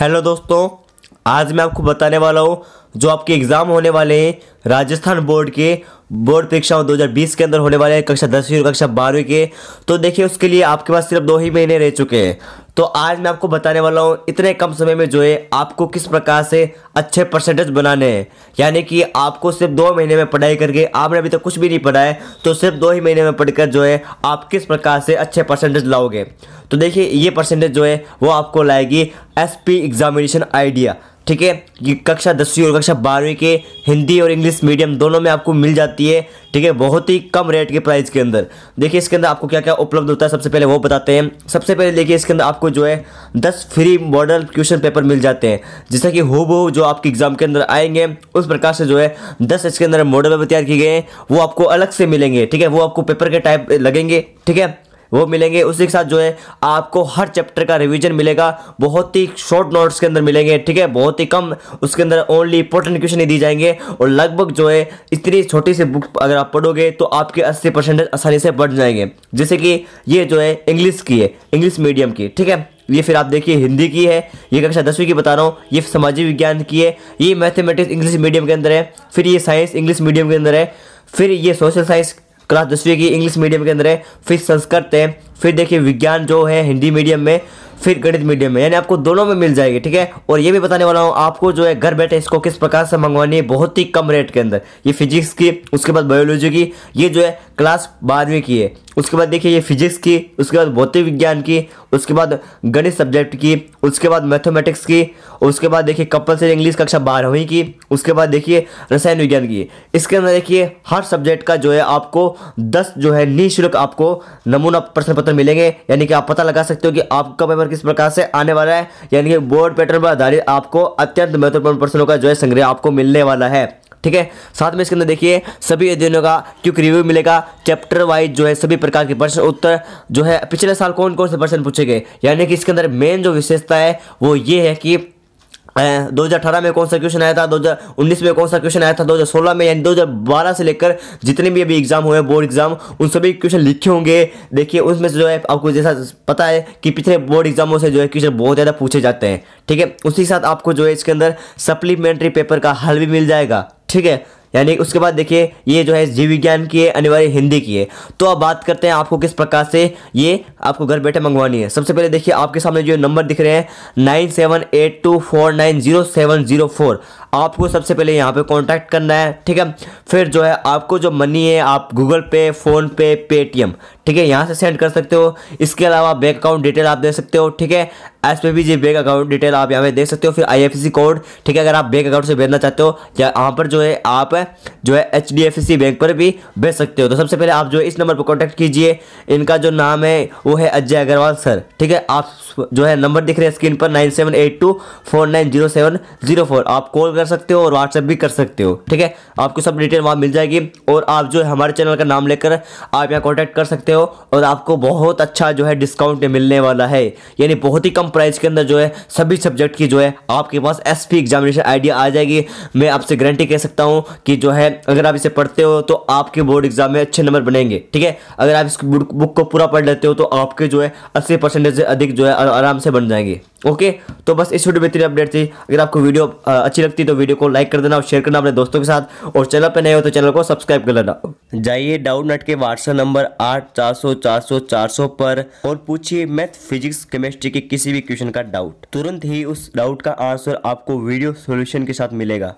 hello दोस्तों आज मैं आपको बताने वाला हूँ जो आपके एग्ज़ाम होने वाले हैं राजस्थान बोर्ड के बोर्ड परीक्षाओं 2020 के अंदर होने वाले हैं कक्षा दसवीं और कक्षा बारहवीं के तो देखिए उसके लिए आपके पास सिर्फ दो ही महीने रह चुके हैं तो आज मैं आपको बताने वाला हूँ इतने कम समय में जो है आपको किस प्रकार से अच्छे परसेंटेज बनाने हैं यानी कि आपको सिर्फ दो महीने में पढ़ाई करके आपने अभी तक तो कुछ भी नहीं पढ़ा है तो सिर्फ दो ही महीने में पढ़कर जो है आप किस प्रकार से अच्छे परसेंटेज लाओगे तो देखिए ये परसेंटेज जो है वो आपको लाएगी एस एग्जामिनेशन आइडिया ठीक है ये कक्षा दसवीं और कक्षा बारहवीं के हिंदी और इंग्लिश मीडियम दोनों में आपको मिल जाती है ठीक है बहुत ही कम रेट के प्राइस के अंदर देखिए इसके अंदर आपको क्या क्या उपलब्ध होता है सबसे पहले वो बताते हैं सबसे पहले देखिए इसके अंदर आपको जो है दस फ्री मॉडल क्वेश्चन पेपर मिल जाते हैं जैसे कि हो वो जो आपके एग्जाम के अंदर आएंगे उस प्रकार से जो है दस इसके अंदर मॉडल पेपर तैयार किए गए हैं वो आपको अलग से मिलेंगे ठीक है वो आपको पेपर के टाइप लगेंगे ठीक है वो मिलेंगे उसी के साथ जो है आपको हर चैप्टर का रिविजन मिलेगा बहुत ही शॉर्ट नोट्स के अंदर मिलेंगे ठीक है बहुत ही कम उसके अंदर ओनली इंपॉर्टेंट क्वेश्चन दी जाएंगे और लगभग जो है इतनी छोटी सी बुक अगर आप पढ़ोगे तो आपके अस्सी परसेंटेज आसानी से बढ़ जाएंगे जैसे कि ये जो है इंग्लिश की है इंग्लिश मीडियम की ठीक है ये फिर आप देखिए हिंदी की है ये कक्षा दसवीं की बता रहा हूँ ये सामाजिक विज्ञान की है ये मैथमेटिक्स इंग्लिश मीडियम के अंदर है फिर ये साइंस इंग्लिश मीडियम के अंदर है फिर ये सोशल साइंस क्लास दसवीं की इंग्लिश मीडियम के अंदर है फिर संस्कृत है फिर देखिए विज्ञान जो है हिंदी मीडियम में फिर गणित मीडियम में यानी आपको दोनों में मिल जाएगी ठीक है और ये भी बताने वाला हूँ आपको जो है घर बैठे इसको किस प्रकार से मंगवानी है बहुत ही कम रेट के अंदर ये फिजिक्स की उसके बाद बायोलॉजी की ये जो है क्लास बारहवीं की है उसके बाद देखिए ये फिजिक्स की उसके बाद भौतिक विज्ञान की उसके बाद गणित सब्जेक्ट की उसके बाद मैथमेटिक्स की उसके बाद देखिए कंपलसरी इंग्लिश कक्षा बारहवीं की उसके बाद देखिए रसायन विज्ञान की इसके अंदर देखिए हर सब्जेक्ट का जो है आपको दस जो है निःशुल्क आपको नमूना प्रश्न पत्र मिलेंगे यानी कि आप पता लगा सकते हो कि आपका पेपर किस प्रकार से आने वाला है यानी कि बोर्ड पैटर्न पर आधारित आपको अत्यंत महत्वपूर्ण प्रश्नों का जो है संग्रह आपको मिलने वाला है ठीक है साथ में इसके अंदर देखिए सभी अध्ययनों का क्योंकि रिव्यू मिलेगा चैप्टर वाइज जो है सभी प्रकार के प्रश्न उत्तर जो है पिछले साल कौन कौन से प्रश्न पूछे गए यानी कि इसके अंदर मेन जो विशेषता है वो ये है कि दो हज़ार अठारह में कौन सा क्वेश्चन आया था दो हज़ार उन्नीस में कौन सा क्वेश्चन आया था दो हज़ार सोलह में यानी दो हज़ार बारह से लेकर जितने भी अभी एग्जाम हुए बोर्ड एग्जाम उन सभी क्वेश्चन लिखे होंगे देखिए उसमें से जो है आपको जैसा पता है कि पिछले बोर्ड एग्जामों से जो है क्वेश्चन बहुत ज़्यादा पूछे जाते हैं ठीक है उसी के साथ आपको जो है इसके अंदर सप्लीमेंट्री पेपर का हल भी मिल जाएगा ठीक है यानी उसके बाद देखिए ये जो है जीव विज्ञान की है अनिवार्य हिंदी की है तो अब बात करते हैं आपको किस प्रकार से ये आपको घर बैठे मंगवानी है सबसे पहले देखिए आपके सामने जो नंबर दिख रहे हैं nine seven eight two four nine zero seven zero four आपको सबसे पहले यहाँ पे कॉन्टैक्ट करना है ठीक है फिर जो है आपको जो मनी है आप गूगल पे फ़ोन पे पेटीएम ठीक है यहाँ से सेंड कर सकते हो इसके अलावा बैंक अकाउंट डिटेल आप दे सकते हो ठीक है एस पे भी जी बैंक अकाउंट डिटेल आप यहाँ पे देख सकते हो फिर आई कोड ठीक है अगर आप बैंक अकाउंट से भेजना चाहते हो या यहाँ पर जो है आप जो है एच डी बैंक पर भी भेज सकते हो तो सबसे पहले आप जो है इस नंबर पर कॉन्टैक्ट कीजिए इनका जो नाम है वो है अजय अग्रवाल सर ठीक है आप जो है नंबर दिख रहे हैं स्क्रीन पर nine seven eight two four nine zero seven zero four आप कॉल कर सकते हो और व्हाट्सएप भी कर सकते हो ठीक है आपको सब डिटेल वहाँ मिल जाएगी और आप जो है हमारे चैनल का नाम लेकर आप यहाँ कॉन्टैक्ट कर सकते हो और आपको बहुत अच्छा जो है डिस्काउंट मिलने वाला है यानी बहुत ही कम प्राइस के अंदर जो है सभी सब्जेक्ट की जो है आपके पास एस एग्जामिनेशन आइडिया आ जाएगी मैं आपसे गारंटी कह सकता हूँ कि जो है अगर आप इसे पढ़ते हो तो आपके बोर्ड एग्जाम में अच्छे नंबर बनेंगे ठीक है अगर आप इस बुक को पूरा पढ़ लेते हो तो आपके जो है अस्सी परसेंटेज से अधिक जो है आराम से बन जाएंगे ओके तो बस इस वीडियो में इतनी अपडेट थी अगर आपको वीडियो अच्छी लगती तो वीडियो को लाइक कर देना और शेयर करना अपने दोस्तों के साथ और चैनल पर नए हो तो चैनल को सब्सक्राइब कर लेना जाइए डाउट नट के व्हाट्सएप नंबर आठ चार सौ चार सौ चार सौ पर और पूछिए मैथ फिजिक्स केमिस्ट्री के किसी भी क्वेश्चन का डाउट तुरंत ही उस डाउट का आंसर आपको वीडियो सोल्यूशन के साथ मिलेगा